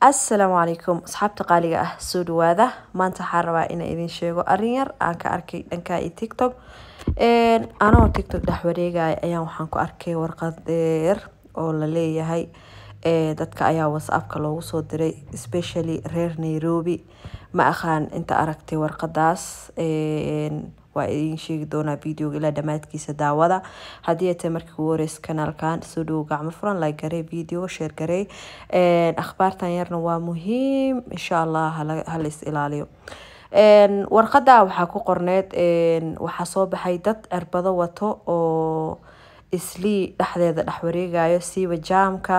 asalaamu calaykum asxaabta qaaliga ah soo dhawaada maanta waxaa rabaa inaa idin sheego arin yar aan ka arkay dhankaa iyo tictok anoo tictok dhex wareegaya ayaan waxaan ku arkay warqad dheer oo la leeyahay dadka ayaa whatsappka loogu soo diray specially reer nairobi ma aqaan inta aragtay warqadaas waa idiin sheegi doonaa videoga ilaa dhammaadkiisa daawada haddii atay markii kugu horeysa kanaalkan soo dhowo gacmo furan like garee video sheer garee akhbaartan yarna waa muhiim insha allah hala ilaaliyo warqada waxaa ku qorneyd waxaa soo baxay dad cirbado wato oo islii dhexdeeda dhex siiba jaamka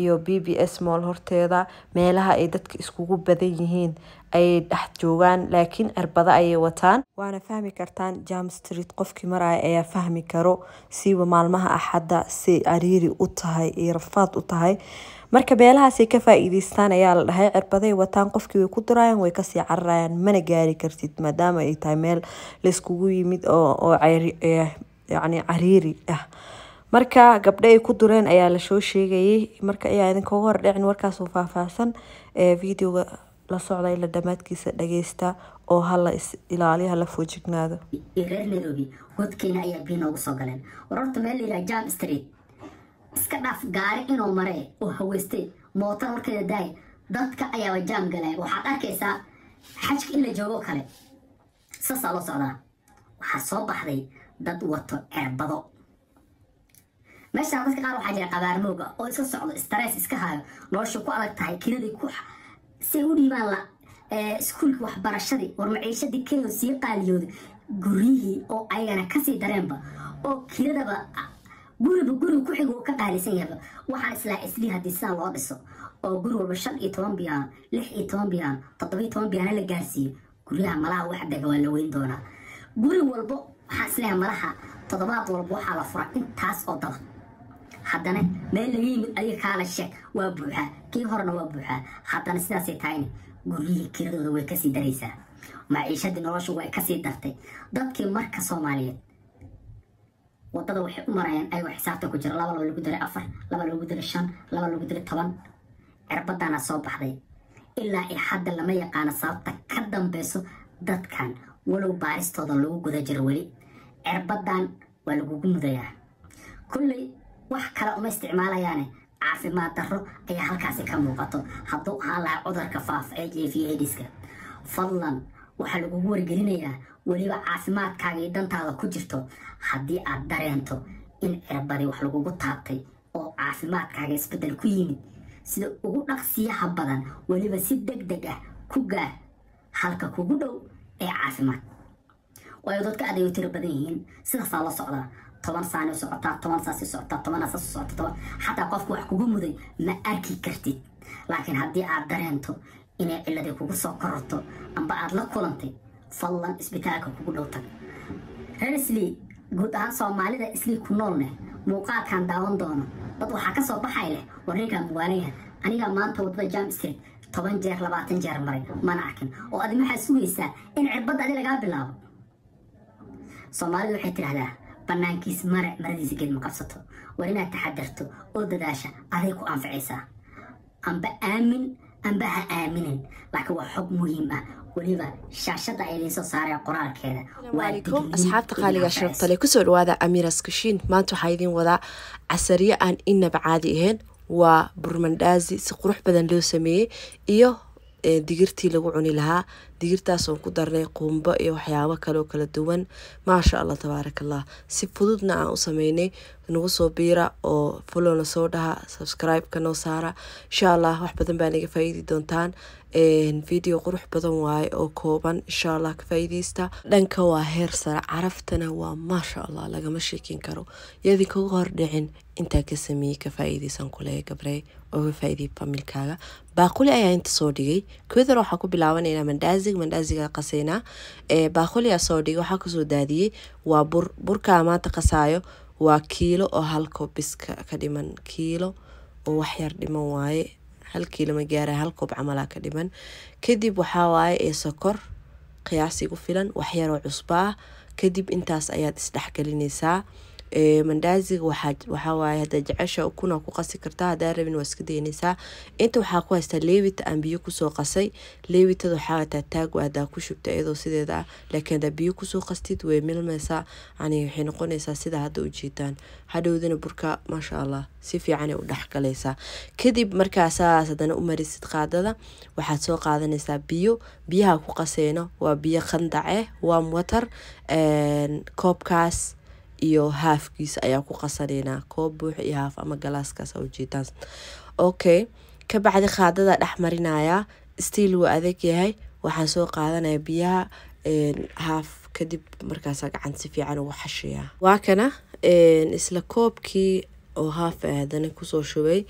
iyo b b s mool horteeda meelaha ay dadka iskugu badan yihiin ayay dhex joogaan laakiin erbada ayay wataan waana fahmi kartaan jam street qofkii maraya ayaa fahmi karo siiba maalmaha axadda si cariiri u tahay iyo rafaad u tahay marka beelahaasay ka faa ayaa la dhahay cirbaday wataan qofkii way ku dirayaan way kasii cararayaan mana gaari kartid maadaama ay tahay meel layskugu yimid oo eh, yani cariiri ah marka gabdho ay ku dureen ayaa la sheegayay marka ayaa idinkaoga hordhicin warkaasoo faahfaahsan ee videoga la socda ila dhammaadkiisa dhageysta oo hala ilaaliya hala foojignaado reer nairobi godkeyna ayaa biyo noogu soo galeen warorta meel layidhaha jam street iska dhaaf gaari inuu maree oo haweyste mootar horkeeda daay dadka ayaaba jaam galay waxaad arkaysaa xajka in la joogo kale saasaa loo socdaa waxaa soo baxday dad wato cerbado meeshaa dadka qaar waxaa jira qabaarmooga oo iska socdo starees iska hayo nolosha ku adag tahay kiraday ku sawri baa la eh, iskuulkii waxbarashadii war maciishadii kenya sii qaaliyooday guryihii oo ayagana kasii dareenba oo kiradaba ah, guriba guriga ku xigo ka qaalisan yahaba waxaan islaa islii haddii sidaa loo dhiso oo guri walba shan iyo toban biyaan lix iyo toban biyaan toddoba iyo toban biyaana la gaarsiiyo guryaha malaha wax bega waa la weyn doonaa guri walbo waxaan isleeyahay malaha toddobaad walba waxaa la fura intaas oo daban haddana meel laga yimid adiga kaala sheeg waa buuxaa kii horena waa buuxaa haddana sidaasay tahayna guryihii kiradooda way kasii daraysaa maciishadii noloshu way kasii dartay dadkii marka soomaaliyeed wadada waxay u marayaan ayagoo xisaabta ku jira laba lagu dara afar laba lagu dara shan laba lagu dara toban cerbadaana soo baxday ilaa ay hadda lama yaqaano sababta ka dambeyso dadkan walow baaristooda lagu guda jiro weli cerbadan waa lagugu mudayaa wax kale uma isticmaalayaane caafimaad darro ayaa halkaasi ka muuqato hadduu ahaan lahaa cudurka faaf ee j v ediska fadlan waxaa lagugu wargelinayaa weliba caafimaadkaaga io dantaada ku jirto haddii aad dareento in cirbadi wax lagugu taabtay oo caafimaadkaaga isbeddel ku yimid sida ugu dhaqsiyaha badan weliba si deg deg ah ku gaar halka kugu dhow ee caafimaad waayo dadka aad u tiro badan yihiin sidaasaa la socdaa toban saani socotaa toban saasi socotaa toban saasi socotaa xataa qofku wax kugu muday ma arki kartid laakiin haddii aad dareento inay cilladii kugu soo kororto amba aad la kulantay fadlan isbitaalka kugu dhow tag resli guud ahaan soomaalida islii ku nool leh muuqaadkan daawan doono dad waxaa ka soo baxay leh warninkaan mugaalayaha aniga maanta wadada jam street toban jeer labaatan jeer maray mana arkin oo adi maxaad sugaysaa in cirbadda adi lagaa bilaabo soomaalidu waxay tidhahdaa bannaankiis mare maradiisa gel ma qabsato war inaad taxadarto oo dadaasha aday ku anficaysaa amba aamin amba ha aaminin laakiin waa xog muhiim ah weliba shaashada ay idiin qoraalkeeda waalaikum asxaabta qaaliga sharabtale kusoo dhawaada amiras kushiin maanta waxaa idiin wadaa casariyo aan inaba caadi ahayn waa burmandhaazi si qurux badan loo sameeyey iyo eh, digirtii lagu cuni lahaa digirtaas oon ku darnay quumbo iyo waxyaabo kale oo kala duwan maasha allah tabaarakallah si fududna aan u sameynay nagu soo biira oo folowna soo dhaha subscribe-ka noo saara insha allah wax badan baa naga faa'iidi doontaan video qurux badan waaye oo kooban insha allah ka dhanka waa heer sare caraftana waa maasha allah lagama sheekin karo yadii kaga hordhicin intaa ka sameeyey ka faa'iidaysan kule gabrey oga faa'iiday familkaaga baaquli ayaa inta soo dhigay koodan waxaa ku bilaabanaynaa mandhaasig mandhaasiga qasaynaa baaquli aa soo dhigay waxaa kasoo daadiyey waa bur burkaa maanta qasaayo waa kiilo oo halko biska ka dhiman kiilo oo waxyar dhiman waaye halkii lama gaara hal koob camalaa ka dhiman kadib waxaa waaye ee sokor qiyaasigu filan waxyaroo cusba kadib intaas ayaad isdhexgelinaysaa mandaaziga waxaawaay hada jecesha ukuna ku qasi kartaa hadaa rabin waa iska daynaysaa inta waxaa ku haystaa leewita aan biyo kusoo qasay leewitada waxaa hataa taag hadaa ku shubta iyadoo sideeda laakiin hadaa biyo kusoo qastid way milmaysaa yani waxay noqonaysaa sidaa hadda ujeedaan hadhowdana burka maasha allah si fiicanay u dhexgalaysaa kadib markaasaas hadana u marisid qaadada waxaad soo qaadanaysaa biyo biyaha ku qaseyno waa biyo qandaceh waa water koobkaas iyo haafkiisa ayaa ku qasanaynaa koob buux iyo haaf ama galaaskaas ujeedaas okay ka bacdi khaadada dhex marinayaa stiil wuu adag yahay waxaan soo qaadanaya biyaha haaf kadib markaasa gacan si fiican ugu xashiyaa waa kana isla koobkii oo haaf aadana kusoo shubay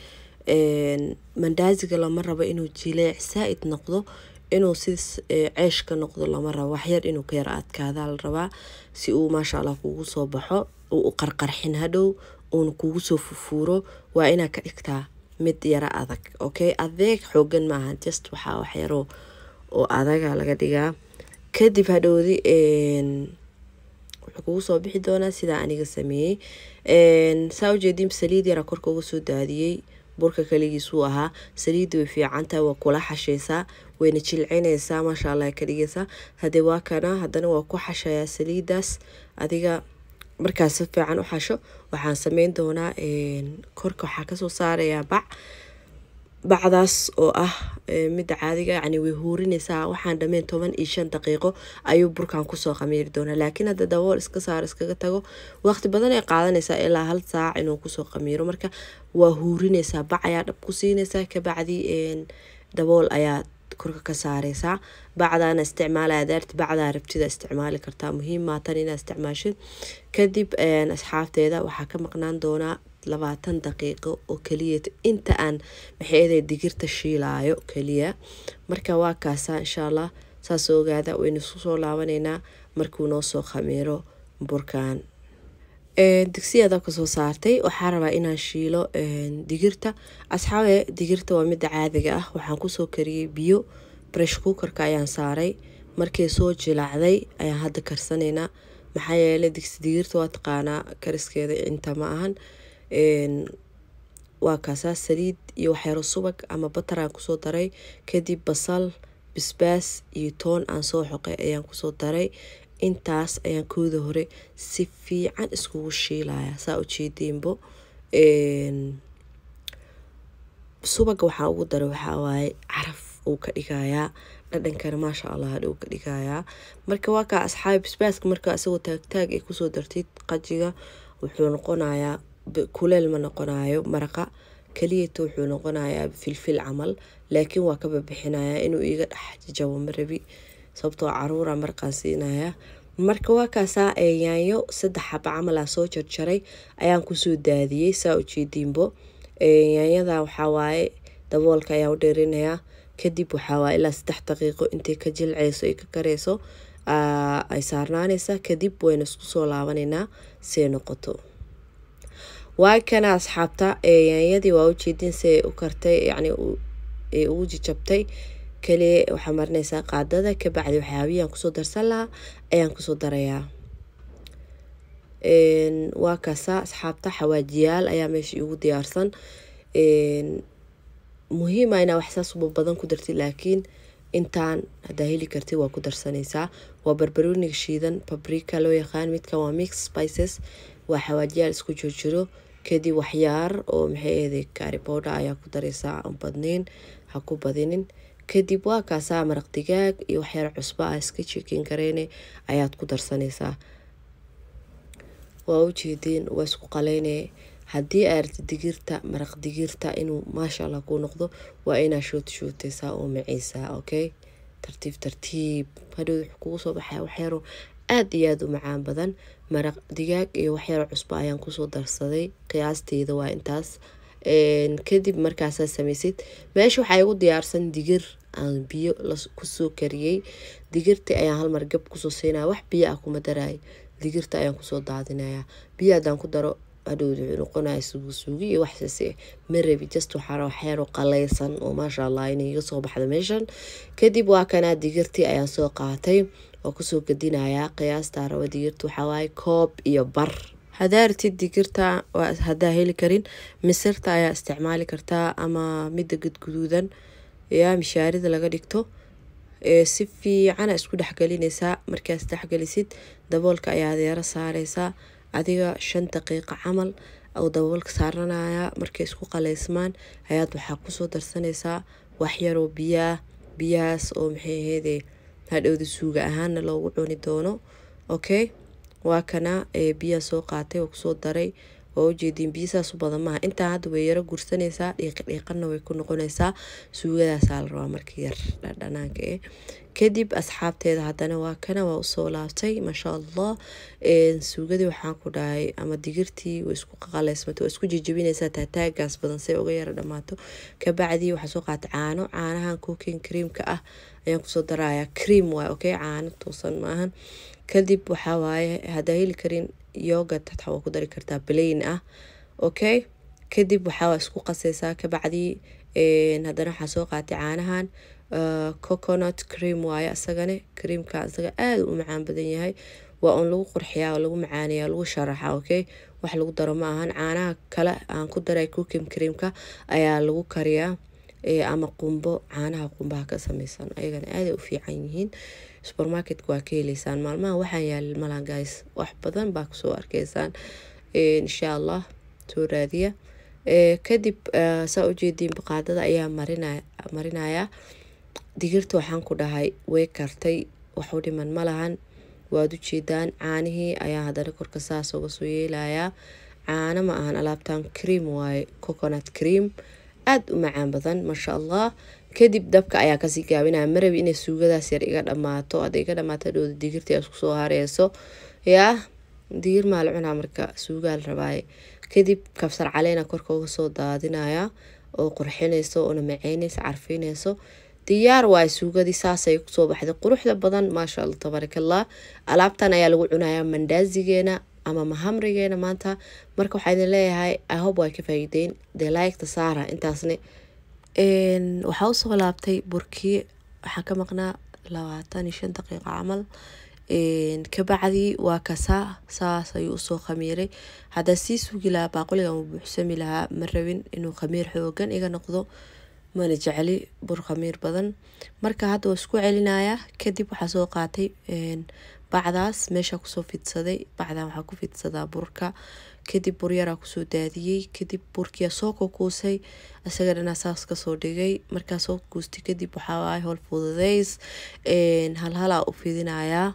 mandaaziga lama rabo inuu jileec saa-id noqdo inuu si eh, ceesh ka noqdo lama rabo waxyar inuu ka yar adkaadaa la rabaa si uu maasha allah kuugu soo baxo uu u qarqarxin hadhow uuna kuugu soo fufuuro waa inaa ka dhigtaa mid yaro adag okay adeeg xoogan maaha just waxaa waxyaro oo adaga laga dhigaa kadib hadhowdi wuxuu kugu soo bixi doonaa sidaa aniga sameeyey saa ujeediin saliid yara korka uga soo daadiyey burka kaligiis wuu ahaa saliidda way fiicantahay waa kula xasheysaa wayna jilcinaysaa maasha allah ka dhigaysaa haddee waa haddana waa ku xashayaa saliidaas adiga markaa si fiican u xasho waxaan sameyn doonaa korka waxaa kasoo saarayaa bac bacdaas oo ah midda caadiga yani way huurinaysaa waxaan dhammeyn toban iyo shan daqiiqo ayuu burkan kusoo khamiiri doonaa laakiin hadda dabool iska saaro iskaga tago waqti badan ay qaadanaysaa ilaa hal saac inuu kusoo khamiiro marka waa huurinaysaa bac ayaa dhab ku siinaysaa kabacdi dabool ayaa korka ka saareysaa bacdaana isticmaala daarti bacdaa rabtida isticmaali kartaa muhiim maatan inaa isticmaashid kadib asxaabteeda waxaa ka maqnaan doonaa labaatan daqiiqo oo kaliya inta aan maxeeday digirta shiilaayo kaliya marka waa kaasaa insha allah saas ogaada waynu isku soo laabanaynaa markuu noo soo khamiiro burkaan digsiyadaa kasoo saartay waxaa rabaa inaan shiilo digirta asxaabe digirta waa mida caadiga ah waxaan kusoo kariyey biyo bresh kuukarka ayaan saaray markay soo jilaacday ayaan hadda karsanaynaa maxaa yeele digsi digirta waa taqaanaa kariskeeda inta ma ahan waa kaasaa saliid iyo waxyaro subag ama batar aan kusoo daray kadib basal bisbaas iyo toon aan soo xoqay ayaan kusoo daray intaas ayaan kooda hore si fiican iskugu shiilaya saa ujeediinbo subaga waxaa ugu dara waxaa caraf uu ka dhigayaa dhadhankana maasha allah uu ka dhigayaa marka waa kaa asxaabi basbaaska marka isagoo taagtaag ay kusoo dartid qajiga wuxuu noqonayaa kuleel ma noqonayo maraqa keliyata wuxuu noqonayaa filfil camal laakiin waa ka babixinayaa inuu iiga dhex jajabo marabi sababtoo ah caruura markaan siinaya marka waa kaasaa ee yaanyo saddex xaba camalaa soo jarjaray ayaan kusoo daadiyey saa ujeediinbo yaanyada waxawaaye daboolka ayaan u dheerinayaa kadib waxawaaye ilaa saddex daqiiqo intay ka jilceyso ay ka kareyso ay saarnaaneysaa kadib wayna isku soo laabaneynaa see noqoto waa kana asxaabta yaanyadii waa ujeediin see u kartay yacni ugu jijabtay kale waxaa marinaysaa qaadada kabacdi waxyaabiyaan kusoo darsan lahaa ayaan kusoo darayaa waa kaasa asxaabta xawaajiyaal ayaa meesha igu diyaarsan muhiima ah inaa waxsaas uba badan ku dartid laakiin intaan haddaa heli kartid waa ku darsanaysaa waa barbarooniga shiidan pabrika loo yaqaan midkan waa mix spices waa xawaajiyaal isku joojiro kadib waxyaar oo maxay aheeday kaaribowdha ayaa ku daraysaa aan badnayn ha ku badinin kadib waa kaasaa maraq digaag iyo waxyar cusbo ah iska jikin gareyne ayaad ku darsanaysaa waa ujeedeen waa isku qaleyne haddii aad arti digirta maraq digirta inuu maasha ku noqdo waa inaa shoot oo maceysaa okay tartiib tartiib hadhow wuxuu kugu soo baxaa waxyaaro aada iyo aada u macaan badan maraq digaag iyo waxyaaro cusba ayaan kusoo darsaday qiyaasteyda waa intaas kadib markaasaa samaysid meesha waxaa igu diyaarsan digir aan biyo kusoo kariyey digirtii ayaan halmar gab kusoo siinaya wax biyo ah kuma daraayo digirta ayaan kusoo daadinayaa biyo haddaan ku daro adhowduu noqonaya suugisuugi iyo wax sise ma rabi just waxaara waxyaro qalaysan oo maasha allah inay iga soo baxda meeshan kadib waa kanaa digirtii ayaan soo qaatay oo kusoo gadinayaa qiyaastaa raba digirta waxaa waaye koob iyo bar hadaartid digirta hadaa heli karin misirta ayaa isticmaali kartaa ama mida gadguduudan ya mishaarida laga dhigto si fiicana isku dhexgelineysaa markaas dhexgelisid daboolka ayaad yaro saareysaa adiga shan daqiiqa camal daboolka saaranaya markay isku qaleysmaan ayaad waxaa kusoo darsaneysaa waxyaroo biyaah biyahaas oo maxay aheyde hadhowda suuga ahaana loogu cuni doono okay waa kana biya soo qaatay oo kusoo daray waa ujeediin biyo saas u badan maaha intaa hadda way yaro gursanaysaa dhiiqdhiiqanna way ku noqonaysaa suugadaasaa la rabaa markii yar dhadhanaanka eh kadib asxaabteeda haddana waa kana waa usoo laabtay maashaa allah suugadii waxaan ku dhahay ama digirtii way isku qaqaleysmatay waa isku jijabinaysaa taataagaas badan say uga yara dhammaato kabacdii waxaa soo qaatay caano caanahan cooking creamka ah ayaan kusoo darayaa cream waay okay caano toosan maahan kadib waxaa waaye heli karin yogat xataa waa ku dari kartaa plain ah okay kadib waxaa waa isku qasaysaa kabacdii haddana waxaa soo qaatay caanahan ah, coconut cream waaye asagane creamka asaga aada u macaan badan yahay waa uun lagu qurxiyaa oo lagu macaaneyaa lagu sharaxaa okay wax lagu daro ma ahan caanaha kale aan ku daray cooking creamka ayaa lagu kariyaa ama qumbo caanaha qumbaha ka samaysan ayagana aaday u fiican yihiin subermarketka waa ka heleysaan maalmaha waxaan yaalin malaan wax badan baa kusoo arkeysaan insha allah soo raadiya kadib saa ujeediin baqaadada ayaa marinaya digirta waxaan ku dhahay way kartay waxu dhiman malahan lahan waad ujeedaan caanihii ayaa haddana korka saas uga soo yeelayaa caano ma ahan alaabtan cream waaye coconut cream aada u macaan badan maasha allah kadib dabka ayaa kasii gaabinaya marabi inay suugadaas yar iga dhamaato hadda iga dhamaato dhowda digirta isku soo hareyso yaa digir maa la cunaa marka suugaa la rabaaye kadib kabsar caleena korka uga soo daadinaya oo qurxinayso oona maceynaysa carfinayso diyaar waay suugadii saasay kusoo baxday quruxda badan maasha allah tabaarakallah alaabtan ayaa lagu cunayaa mandaazigeena ama mahamrigeena maanta marka waxaa idin leeyahay ahob waa ka faa'iideyn dee laayigta saara intaasne waxaa usoo laabtay burkii waxaa ka maqnaa labaatan iyo shan daqiiqo camal kabacdii waa kasaa saas ayuu usoo khamiiray hadaa sii sugi lahaa baaquligan uu buuxsami lahaa ma rabin inuu khamiir xoogan iga noqdo mana jecli bur khamiir badan marka hadda waa isku celinayaa kadib waxaa soo qaatay bacdaas meesha kusoo fidsaday bacdan waxaa ku fidsadaa burka kadib buryaraa kusoo daadiyey kadib burkiyaa soo kukuusay isaga dhanaa saas kasoo dhigay markaa soo kadib waxaa hol fududeys halhalaa u fidinayaa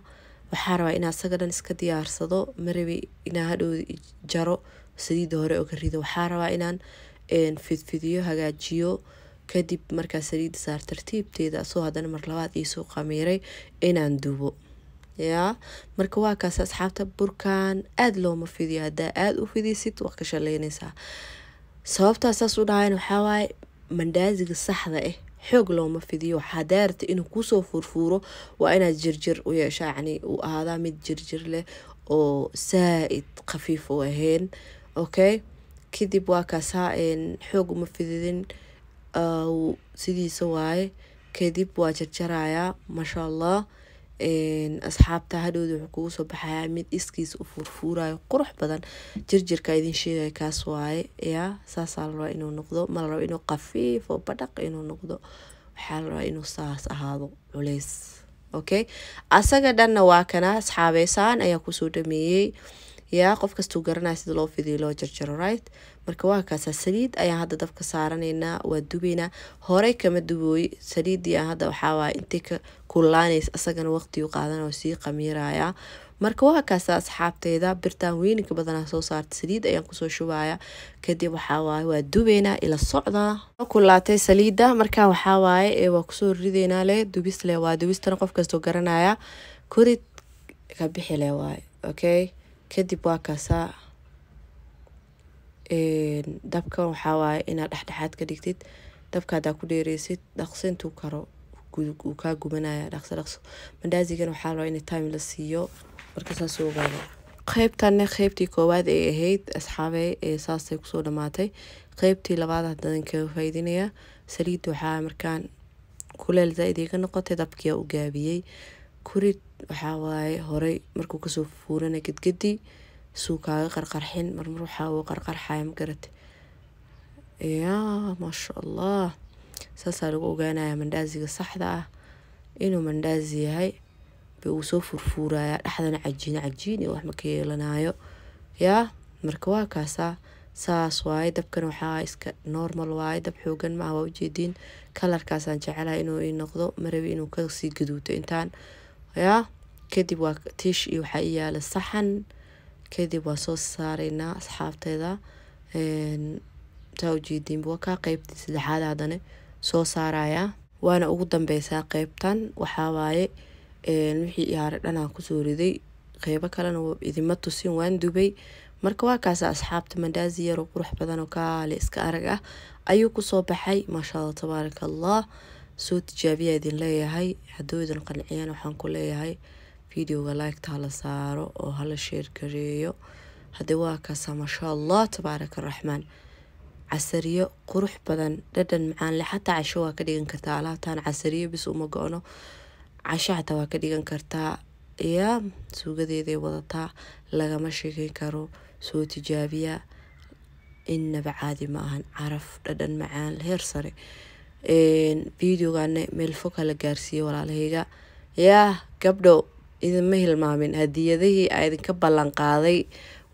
waxaa rabaa inaa isaga dhan iska diyaarsado marabi inaa hadhow jaro saliidda hore oga rido waxaa rabaa inaan fidfidiyo hagaajiyo kadib markaa saliida saar tartiibteeda asoo haddana mar labaad iisoo qamiiray inaan dubo ya marka waa kaas asxaabta burkaan aada looma fidiyo haddaa aada u fidiysid waa ka shaleynaysaa sababtaa saas u dhahayna waxaawaaye mandaaziga saxda ah xoog looma fidiyo xadaarta inuu kusoo furfuuro waa inaad jirjir u yeeshaa yani uu ahaadaa mid jirjir leh oo saa-id khafiif u ahayn okay kadib waa kaasaa xoog uma fididin sidiisa waaye kadib waa jarjarayaa maasha allah asxaabta hadhowda wuxuu kugusoo baxaya mid iskiis u furfuurayo qurux badan jirjirka idin sheegaya kaas waaye yaa saasaa la inuu noqdo ma la inuu qafiif oo badhaq inuu noqdo waxaa larabaa inuu saas ahaado culeys okay asaga dhanna waa kana asxaabeysaan ayaa kusoo dhameeyey yaa qof kastuu garanaya sida loo fidiyo loo jarjaro right marka waa kaasa saliid ayaan hadda dabka saaranaynaa waa dubeynaa horey kama dubooy saliidii hadda waxaawaa intay ka kullaanays asagana waqtigu qaadanoo sii qamiirayaa marka waa kaasa asxaabteyda birtaan weyninka badanaa soo saarta saliid ayaan kusoo shubaya kadib waxaawaaye waa dubeynaa ila socdaa kulaatay saliida marka waxaawaaye waa kusoo rideynaa le dubis le waa dubistana qof kastoo garanaya korid ka bixi le waaye okay kadib waa kaasaa dabkan waxaa waaye inaad dhexdhexaad ka dhigtid dabka dabkaadaa ku dheereysid dhaqso intuu karo uu kaa gubanaya dhaqso dhaqso mandaazigan waxaa la in time la siiyo marka saas ogaado qaybtanna qaybtii koowaad ay ahayd asxaabey ee saasay kusoo dhamaatay qaybtii labaad haddadan kaga faa'iidinaya saliid waxaa markaan kuleel zaaid iga noqotay dabkiyaa u gaabiyey kurid waxaa waaye horey markuu kasoo fuurana gedgedi suu kaaga qarqarxin marmar waxaa uu qarqarxaya magarate yaa maasha allah saasaa lagu ogaanaya mandaaziga saxda ah inuu mandaazi yahay be uu soo furfuuraya dhexdana cajiine cajiine wax maka yeelanayo yaa marka waa kaasaa saas waaye dabkan waxaa iska normal waaye dab xoogan maaha waa ujeediin kalarkaasaan jecelahay inuu ii noqdo marabi inuu kasii gaduuto intaan yaa kadib waa tiish iyo waxaa i yaala saxan kadib waa soo saareynaa asxaabteeda saa ujeediinba waa saddexaad haddana soo saaraya waana ugu dambeysaa qeybtan waxaa waaye wixii iyaare dhanaan kusoo riday qeybo kalena idima tusin waan dubay marka waakaas asxaabta mandaazi yaroo qurux badan oo kaale iska arag ah ayuu kusoo baxay maasha allah tabaaraka allah soo tijaabiyaa idin leeyahay hadduu idin qanciyeen waxaan ku leeyahay videoga laagta hala saaro oo hala sheergareeyo haddee waa kasa maashaa allah tabaaraka araxmaan casariyo qurux badan dhadhan macaan le xataa casho waa ka dhigan kartaa alaabtaan casariyo bis uma go-no casho xataa waa ka dhigan kartaa yaa suugadeeday wadataa lagama sheekeyn karo soo tijaabiya innaba caadi ma ahan caraf dhadhan macaan heer sare videogaana meel fog hala gaarsiiye walaalahayga yaa gabdho idinma hilmaamin hadiyadihii a ballanqaaday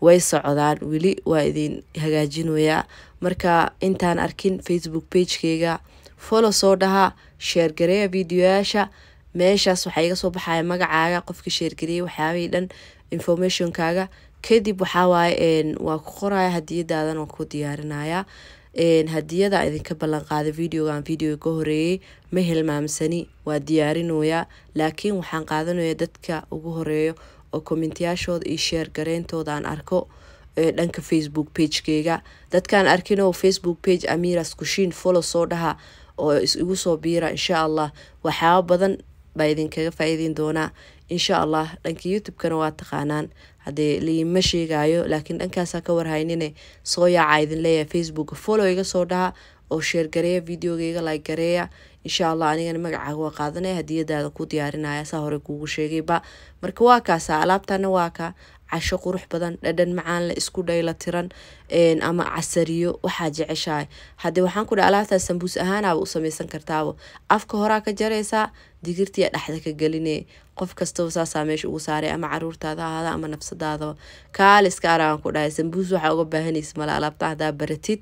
way socdaan weli waa idin hagaajinayaa marka intaan arkin facebook pagekeyga folo soo dhaha sheergareeya videoyaasha meeshaas waxaa iga soo baxaya magacaaga qofka sheergareeyay waxyaabahii dhan informationkaaga kadib waxaa waa ku qoraya hadiyadaadana waan ku diyaarinayaa hadiyada idinka ballan qaaday videogan videoga ka horeeyey ma hilmaamsani waa diyaarinayaa laakiin waxaan qaadanayaa dadka ugu horeeyo oo kommentyaashooda iyo sheer gareyntooda aan arko dhanka facebook pagekeyga dadkaan arkin facebook page amiras kushiin folo soo dhaha oo is igu soo biira insha allah waxyaaba badan baa idinkaga faa doonaa insha allah dhanka youtube waa taqaanaan haddee laiima sheegaayo laakiin dhankaasaa ka warhaynine soo yaaca idin leeyahay facebook follow iga soo dhaha oo sheer gareeya videogayga like gareeya insha allah anigana magacaaga waa qaadanaya hadiyadaada ku diyaarinaya saa hore kuugu sheegayba marka waa kaasa alaabtana waa kaa casho qurux badan dhadhan macaan la isku dhayla tiran ama casariyo waxaa jeceshahay haddii waxaan ku dhaha alaabtaas sambuus ahaanaaba u samaysan kartaabo afka horaa ka jaraysaa digirtiya dhexda ka geline qof kastaba saasaa meesha ugu saaray ama caruurtaada ahaada ama nafsadaadaba kaaliska aragan ku dhahay sambuus waxaa uga baahanaysa mala alaabta hadaa baratid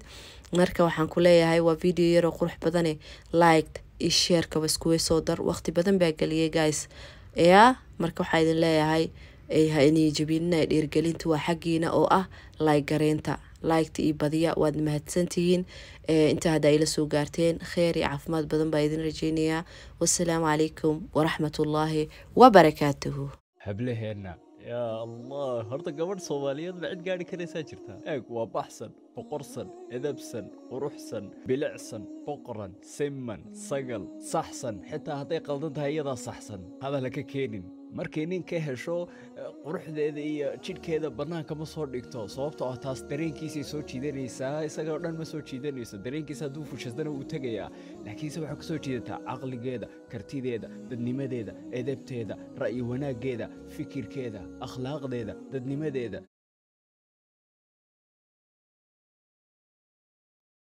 marka waxaan ku leeyahay waa video yaroo qurux badane eh. liked iyo sheerkaba iskuwey soo dar waqti badan baa geliyay guys yaa marka waxaa idin leeyahay ha inay jabinin dhiirgelinta waa xaggiina oo ah laaygareynta laygta iyo badiya waad mahadsantihiin eh, intaa hadda ayla soo gaarteen kheer iyo caafimaad badan baa idin rajeynayaa wasalaamu calaykum waraxmatullaahi wabarakaatuhu hablaheenna yaa allah horta gabadh soomaaliyeed ma cid gaari karaysaa jirta eeg waa baxsan boqorsan edabsan quruxsan bilicsan boqoran siman sagal saxsan xitaa hadday qaldan tahay iyadaa saxsan hadalla ka keenin markay nin ka hesho eh, quruxdeeda iyo jidhkeeda bannaanka ma soo dhigto sababto ah taas dareenkiisay soo jiidanaysaa isagao dhan ma soo jiidanayso dareenkiisa hadduu fushasdana wuu tegayaa laakiinse waxaa ka soo jiidataa caqligeeda kartideeda dadnimadeeda edebteeda ra'yi wanaaggeeda fikirkeeda akhlaaqdeeda dadnimadeeda